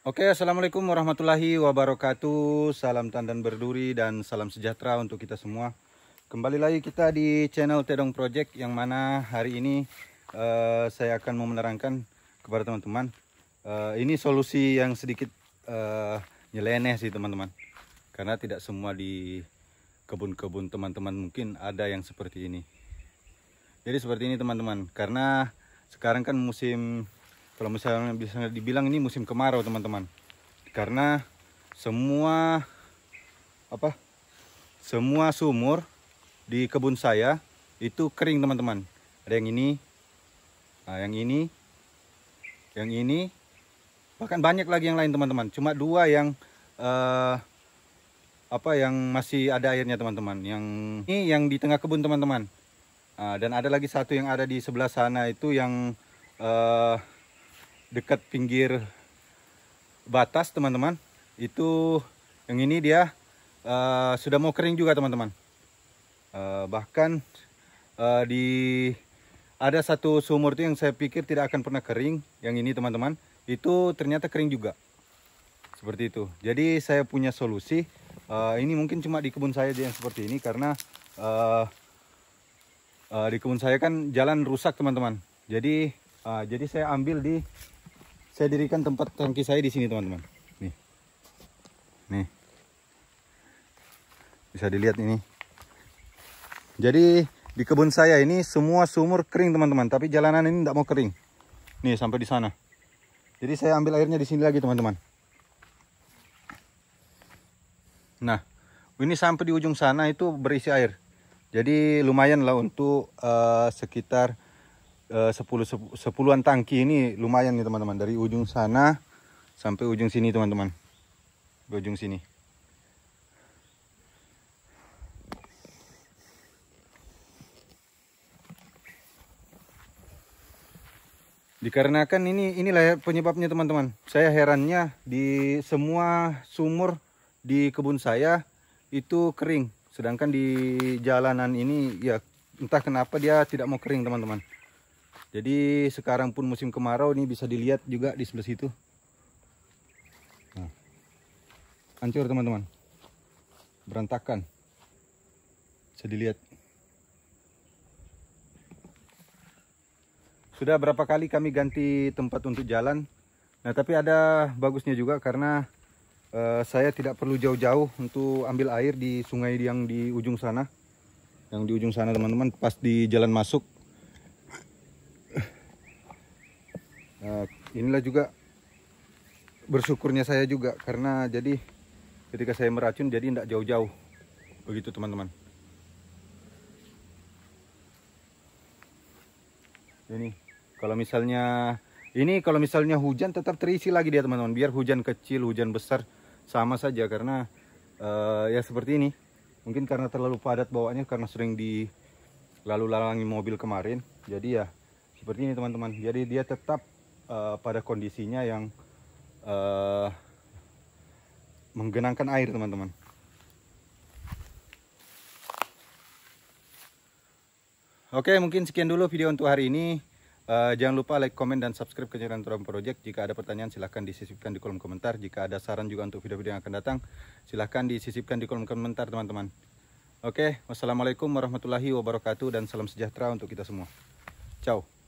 Oke, Assalamualaikum warahmatullahi wabarakatuh. Salam tandan berduri dan salam sejahtera untuk kita semua. Kembali lagi kita di channel Tedong Project yang mana hari ini uh, saya akan mau menerangkan kepada teman-teman. Uh, ini solusi yang sedikit uh, nyeleneh sih teman-teman. Karena tidak semua di kebun-kebun teman-teman mungkin ada yang seperti ini. Jadi seperti ini teman-teman. Karena sekarang kan musim kalau misalnya bisa dibilang ini musim kemarau teman-teman karena semua apa semua sumur di kebun saya itu kering teman-teman ada yang ini nah, yang ini yang ini bahkan banyak lagi yang lain teman-teman cuma dua yang uh, apa yang masih ada airnya teman-teman yang ini yang di tengah kebun teman-teman uh, dan ada lagi satu yang ada di sebelah sana itu yang uh, dekat pinggir batas teman-teman itu yang ini dia uh, sudah mau kering juga teman-teman uh, bahkan uh, di ada satu sumur itu yang saya pikir tidak akan pernah kering yang ini teman-teman itu ternyata kering juga seperti itu jadi saya punya solusi uh, ini mungkin cuma di kebun saya yang seperti ini karena uh, uh, di kebun saya kan jalan rusak teman-teman jadi uh, jadi saya ambil di saya dirikan tempat tangki saya di sini teman-teman nih nih bisa dilihat ini jadi di kebun saya ini semua sumur kering teman-teman tapi jalanan ini tidak mau kering nih sampai di sana jadi saya ambil airnya di sini lagi teman-teman nah ini sampai di ujung sana itu berisi air jadi lumayan lah untuk uh, sekitar Eh, sepuluh sepuluhan tangki ini lumayan nih teman-teman dari ujung sana sampai ujung sini teman-teman di ujung sini dikarenakan ini inilah ya penyebabnya teman-teman saya herannya di semua sumur di kebun saya itu kering sedangkan di jalanan ini ya entah kenapa dia tidak mau kering teman-teman jadi sekarang pun musim kemarau ini bisa dilihat juga di sebelah situ. Nah. Hancur teman-teman. Berantakan. Bisa dilihat. Sudah berapa kali kami ganti tempat untuk jalan. Nah tapi ada bagusnya juga karena uh, saya tidak perlu jauh-jauh untuk ambil air di sungai yang di ujung sana. Yang di ujung sana teman-teman pas di jalan masuk Nah, inilah juga bersyukurnya saya juga karena jadi ketika saya meracun jadi tidak jauh-jauh. Begitu teman-teman. Ini kalau misalnya ini kalau misalnya hujan tetap terisi lagi dia teman-teman. Biar hujan kecil, hujan besar sama saja karena uh, ya seperti ini. Mungkin karena terlalu padat bawaannya karena sering di lalu lalangi mobil kemarin. Jadi ya seperti ini teman-teman. Jadi dia tetap uh, pada kondisinya yang uh, menggenangkan air teman-teman Oke mungkin sekian dulu video untuk hari ini Uh, jangan lupa like, komen, dan subscribe ke channel Trump Project. Jika ada pertanyaan, silahkan disisipkan di kolom komentar. Jika ada saran juga untuk video-video yang akan datang, silahkan disisipkan di kolom komentar, teman-teman. Oke, wassalamualaikum warahmatullahi wabarakatuh, dan salam sejahtera untuk kita semua. Ciao.